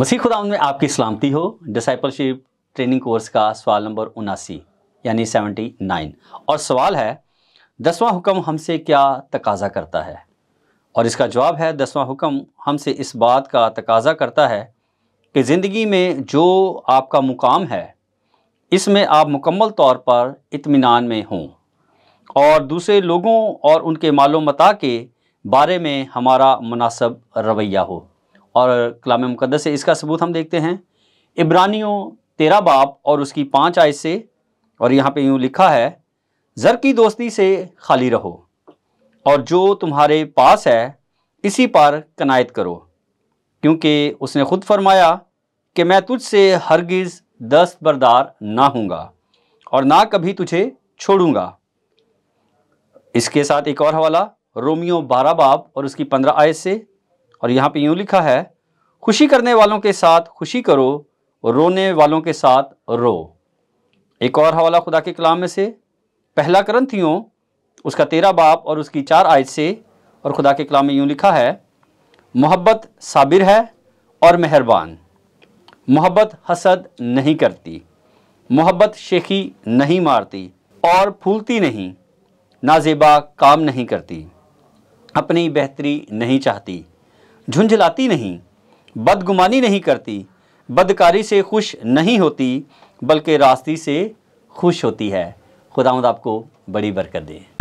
मसीह खुदा में आपकी सलामती हो डिसाइपलशिप ट्रेनिंग कोर्स का सवाल नंबर उनासी यानी सेवेंटी नाइन और सवाल है दसवां हुक्म हमसे क्या तकाजा करता है और इसका जवाब है दसवां हुक्म हमसे इस बात का तकाजा करता है कि ज़िंदगी में जो आपका मुकाम है इसमें आप मुकम्मल तौर पर इत्मीनान में हों और दूसरे लोगों और उनके मालूमता के बारे में हमारा मुनासब रवैया हो और कलाम मुकदस से इसका सबूत हम देखते हैं इब्रानियों तेरा बाप और उसकी पाँच आय से और यहाँ पे यूँ लिखा है ज़र की दोस्ती से खाली रहो और जो तुम्हारे पास है इसी पर कनायत करो क्योंकि उसने ख़ुद फरमाया कि मैं तुझसे हरगिज़ दस्त बरदार ना हूँगा और ना कभी तुझे छोड़ूंगा इसके साथ एक और हवाला रोमियो बारह बाप और उसकी पंद्रह आयत से और यहाँ पे यूँ लिखा है खुशी करने वालों के साथ खुशी करो रोने वालों के साथ रो एक और हवाला खुदा के कलाम में से पहला ग्रंथियों उसका तेरा बाप और उसकी चार आयत से और खुदा के कलाम में यूँ लिखा है मोहब्बत साबिर है और मेहरबान मोहब्बत हसद नहीं करती मोहब्बत शेखी नहीं मारती और फूलती नहीं नाजेबा काम नहीं करती अपनी बेहतरी नहीं चाहती झुंझलाती नहीं बदगुमानी नहीं करती बदकारी से खुश नहीं होती बल्कि रास्ती से खुश होती है खुदावंद आपको बड़ी बरकत दें